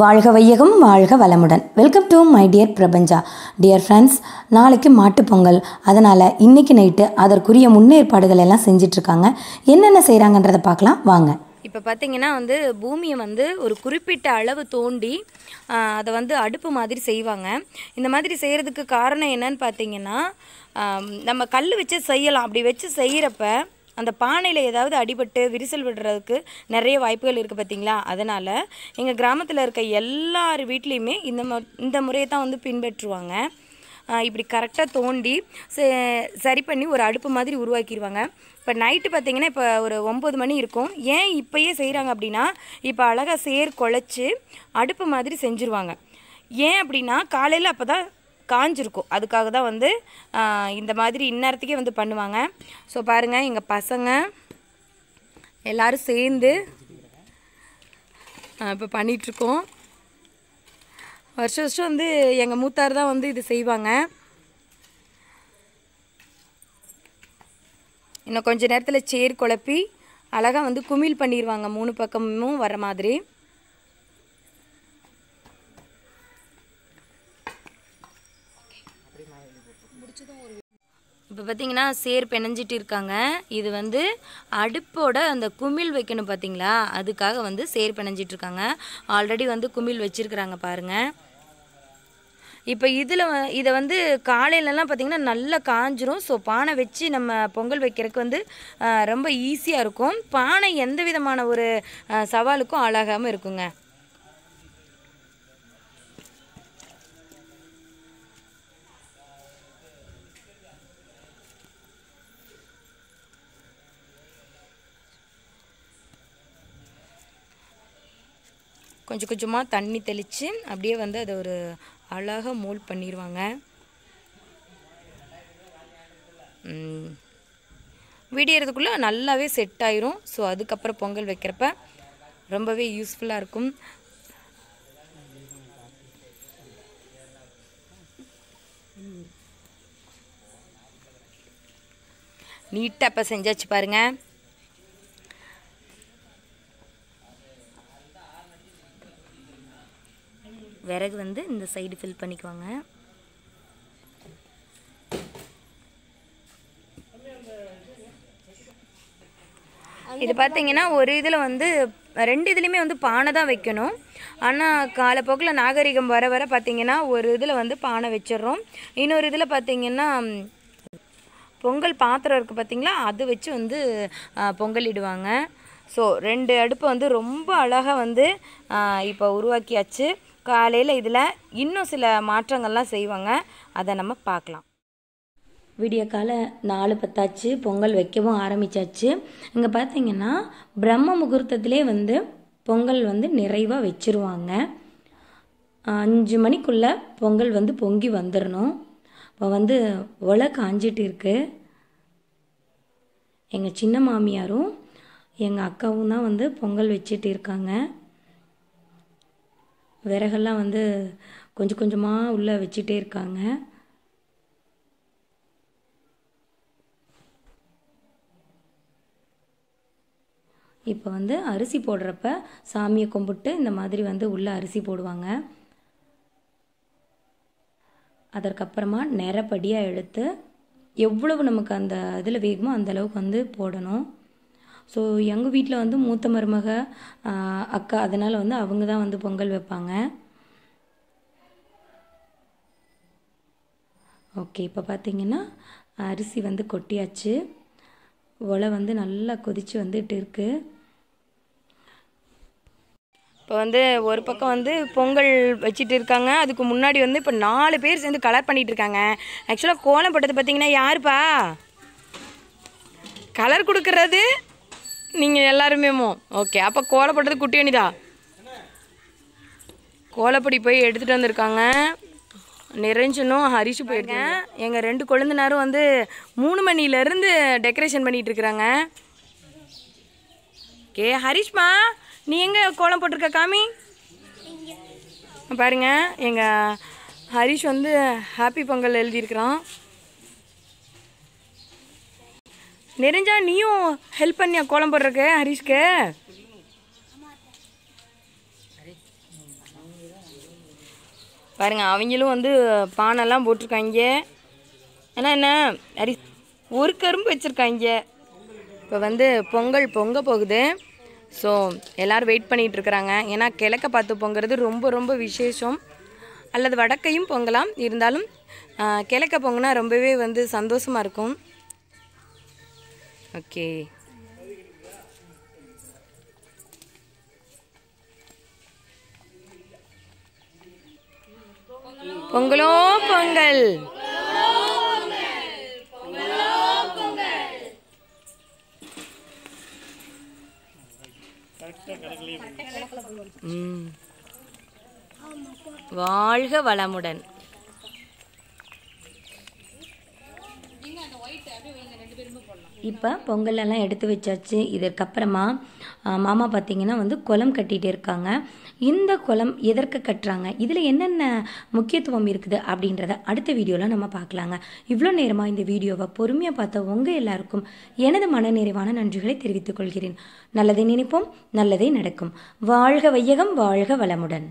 வாழ்க வையகம் வாழ்க வளமுடன் welcome to my dear Prapancha dear friends நாளைக்கு மாட்டுப்பொங்கல் அதனால் இன்றைக்கி நைட்டு அதற்குரிய முன்னேற்பாடுகள் எல்லாம் செஞ்சிட்ருக்காங்க என்னென்ன செய்கிறாங்கன்றதை பார்க்கலாம் வாங்க இப்போ பார்த்தீங்கன்னா வந்து பூமியை வந்து ஒரு குறிப்பிட்ட அளவு தோண்டி அதை வந்து அடுப்பு மாதிரி செய்வாங்க இந்த மாதிரி செய்கிறதுக்கு காரணம் என்னன்னு பார்த்தீங்கன்னா நம்ம கல் வச்சு செய்யலாம் அப்படி வச்சு செய்கிறப்ப அந்த பானையில் ஏதாவது அடிபட்டு விரிசல் விடுறதுக்கு நிறைய வாய்ப்புகள் இருக்குது பார்த்திங்களா அதனால் எங்கள் கிராமத்தில் இருக்க எல்லார் வீட்லேயுமே இந்த மு இந்த முறையை தான் வந்து பின்பற்றுவாங்க இப்படி கரெக்டாக தோண்டி சரி பண்ணி ஒரு அடுப்பு மாதிரி உருவாக்கிடுவாங்க இப்போ நைட்டு பார்த்திங்கன்னா இப்போ ஒரு ஒம்பது மணி இருக்கும் ஏன் இப்போயே செய்கிறாங்க அப்படின்னா இப்போ அழகாக சேர் குழச்சி அடுப்பு மாதிரி செஞ்சுருவாங்க ஏன் அப்படின்னா காலையில் அப்போ தான் காஞ்சிருக்கும் அதுக்காக தான் வந்து இந்த மாதிரி இந்நேரத்துக்கே வந்து பண்ணுவாங்க ஸோ பாருங்கள் எங்கள் பசங்க எல்லோரும் சேர்ந்து இப்போ பண்ணிகிட்ருக்கோம் வருஷம் வருஷம் வந்து எங்கள் மூத்தார் தான் வந்து இது செய்வாங்க இன்னும் கொஞ்சம் நேரத்தில் சேர் குழப்பி அழகாக வந்து குமிழ் பண்ணிடுவாங்க மூணு பக்கமும் வர மாதிரி இப்போ பார்த்தீங்கன்னா சேர் பிணைஞ்சிட்டு இருக்காங்க இது வந்து அடுப்போட அந்த குமிழ் வைக்கணும் பார்த்தீங்களா அதுக்காக வந்து சேர் பிணைஞ்சிட்டு இருக்காங்க ஆல்ரெடி வந்து குமிழ் வச்சுருக்குறாங்க பாருங்கள் இப்போ இதில் இதை வந்து காலையிலலாம் பார்த்திங்கன்னா நல்லா காஞ்சிரும் ஸோ பானை வச்சு நம்ம பொங்கல் வைக்கிறதுக்கு வந்து ரொம்ப ஈஸியாக இருக்கும் பானை எந்த விதமான ஒரு சவாலுக்கும் ஆளாகாமல் இருக்குங்க கொஞ்சம் கொஞ்சமாக தண்ணி தெளித்து அப்படியே வந்து அதை ஒரு அழகாக மோல்ட் பண்ணிடுவாங்க விடியறதுக்குள்ளே நல்லாவே செட் ஆயிரும் ஸோ அதுக்கப்புறம் பொங்கல் வைக்கிறப்ப ரொம்பவே யூஸ்ஃபுல்லாக இருக்கும் நீட்டாக இப்போ செஞ்சாச்சு பாருங்கள் பிறகு வந்து இந்த சைடு ஃபில் பண்ணிக்குவாங்க இது பார்த்தீங்கன்னா ஒரு இதில் வந்து ரெண்டு இதுலேயுமே வந்து பானை தான் வைக்கணும் ஆனால் காலப்போக்கில் நாகரிகம் வர வர பார்த்திங்கன்னா ஒரு இதில் வந்து பானை வச்சிடுறோம் இன்னொரு இதில் பார்த்திங்கன்னா பொங்கல் பாத்திரம் இருக்குது பார்த்திங்களா அது வச்சு வந்து பொங்கலிடுவாங்க ஸோ ரெண்டு அடுப்பை வந்து ரொம்ப அழகாக வந்து இப்போ உருவாக்கியாச்சு காலையில் இதில் இன்னும் சில மாற்றங்கள்லாம் செய்வாங்க அதை நம்ம பார்க்கலாம் விடிய கால நாலு பத்தாச்சு பொங்கல் வைக்கவும் ஆரம்பித்தாச்சு இங்கே பார்த்தீங்கன்னா பிரம்ம முகூர்த்தத்திலே வந்து பொங்கல் வந்து நிறைவாக வச்சுருவாங்க அஞ்சு மணிக்குள்ளே பொங்கல் வந்து பொங்கி வந்துடணும் இப்போ வந்து ஒலை காஞ்சிட்டு இருக்கு எங்கள் சின்ன மாமியாரும் எங்கள் அக்காவும் தான் வந்து பொங்கல் வச்சுட்டு இருக்காங்க விறகெல்லாம் வந்து கொஞ்சம் கொஞ்சமாக உள்ளே வச்சுட்டே இருக்காங்க இப்போ வந்து அரிசி போடுறப்ப சாமியை கும்பிட்டு இந்த மாதிரி வந்து உள்ளே அரிசி போடுவாங்க அதற்கப்புறமா நிறப்படியாக எடுத்து எவ்வளவு நமக்கு அந்த இதில் வேகுமோ அந்தளவுக்கு வந்து போடணும் ஸோ எங்கள் வீட்டில் வந்து மூத்த மருமக அக்கா அதனால் வந்து அவங்க தான் வந்து பொங்கல் வைப்பாங்க ஓகே இப்போ பார்த்தீங்கன்னா அரிசி வந்து கொட்டியாச்சு ஒலை வந்து நல்லா கொதித்து வந்துட்டு இருக்குது இப்போ வந்து ஒரு பக்கம் வந்து பொங்கல் வச்சுட்டு இருக்காங்க அதுக்கு முன்னாடி வந்து இப்போ நாலு பேர் சேர்ந்து கலர் பண்ணிகிட்டு இருக்காங்க ஆக்சுவலாக கோலம் போட்டது பார்த்தீங்கன்னா யாருப்பா கலர் கொடுக்கறது நீங்கள் எல்லாருமேமோ ஓகே அப்போ கோலப்படுறது குட்டி அணிதா கோலப்படி போய் எடுத்துகிட்டு வந்திருக்காங்க நிறைஞ்சனும் ஹரிசு போயிருக்கேன் எங்கள் ரெண்டு கொழுந்தனாரும் வந்து மூணு மணிலேருந்து டெக்கரேஷன் பண்ணிகிட்டு இருக்கிறாங்க ஓகே ஹரிஷ்மா நீ எங்கே கோலம் போட்டிருக்க காமி பாருங்கள் எங்கள் ஹரிஷ் வந்து ஹாப்பி பொங்கல் எழுதியிருக்கிறான் நெருஞ்சா நீயும் ஹெல்ப் பண்ணியா கோலம் போடுறக்கு ஹரிஷ்க்கு பாருங்க அவங்களும் வந்து பானைலாம் போட்டிருக்காங்க ஏன்னா என்ன ஹரி ஒரு கரும்பு வச்சுருக்காங்க இப்போ வந்து பொங்கல் பொங்க போகுது ஸோ எல்லோரும் வெயிட் பண்ணிகிட்ருக்குறாங்க ஏன்னா கிழக்க பார்த்து பொங்குறது ரொம்ப ரொம்ப விசேஷம் அல்லது வடக்கையும் பொங்கலாம் இருந்தாலும் கிழக்க பொங்கினா ரொம்பவே வந்து சந்தோஷமாக இருக்கும் ஓகே பொங்கலோ பொங்கல் வாழ்க வளமுடன் இப்போ பொங்கலெல்லாம் எடுத்து வச்சாச்சு இதற்கப்புறமா மாமா பார்த்தீங்கன்னா வந்து குளம் கட்டிகிட்டு இருக்காங்க இந்த குளம் எதற்கு கட்டுறாங்க இதில் என்னென்ன முக்கியத்துவம் இருக்குது அப்படின்றத அடுத்த வீடியோவில் நம்ம பார்க்கலாங்க இவ்வளோ நேரமாக இந்த வீடியோவை பொறுமையாக பார்த்த உங்கள் எல்லாருக்கும் எனது மனநிறைவான நன்றிகளை தெரிவித்துக் கொள்கிறேன் நல்லதை நினைப்போம் நல்லதே நடக்கும் வாழ்க வையகம் வாழ்க வளமுடன்